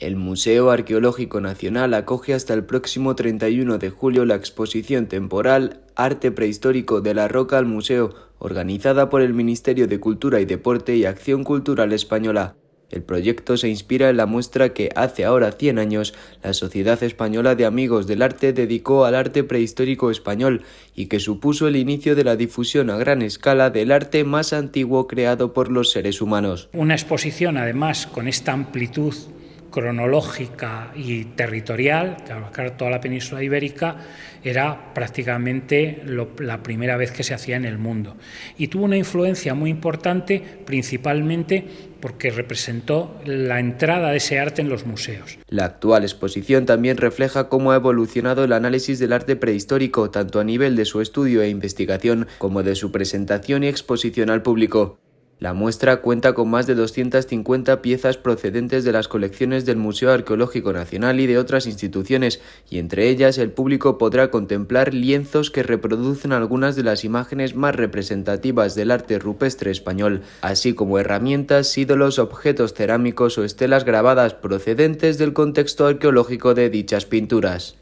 El Museo Arqueológico Nacional acoge hasta el próximo 31 de julio la exposición temporal Arte Prehistórico de la Roca al Museo, organizada por el Ministerio de Cultura y Deporte y Acción Cultural Española. El proyecto se inspira en la muestra que hace ahora 100 años la Sociedad Española de Amigos del Arte dedicó al arte prehistórico español y que supuso el inicio de la difusión a gran escala del arte más antiguo creado por los seres humanos. Una exposición además con esta amplitud cronológica y territorial, que abarcar toda la península ibérica, era prácticamente la primera vez que se hacía en el mundo. Y tuvo una influencia muy importante, principalmente porque representó la entrada de ese arte en los museos. La actual exposición también refleja cómo ha evolucionado el análisis del arte prehistórico, tanto a nivel de su estudio e investigación como de su presentación y exposición al público. La muestra cuenta con más de 250 piezas procedentes de las colecciones del Museo Arqueológico Nacional y de otras instituciones, y entre ellas el público podrá contemplar lienzos que reproducen algunas de las imágenes más representativas del arte rupestre español, así como herramientas, ídolos, objetos cerámicos o estelas grabadas procedentes del contexto arqueológico de dichas pinturas.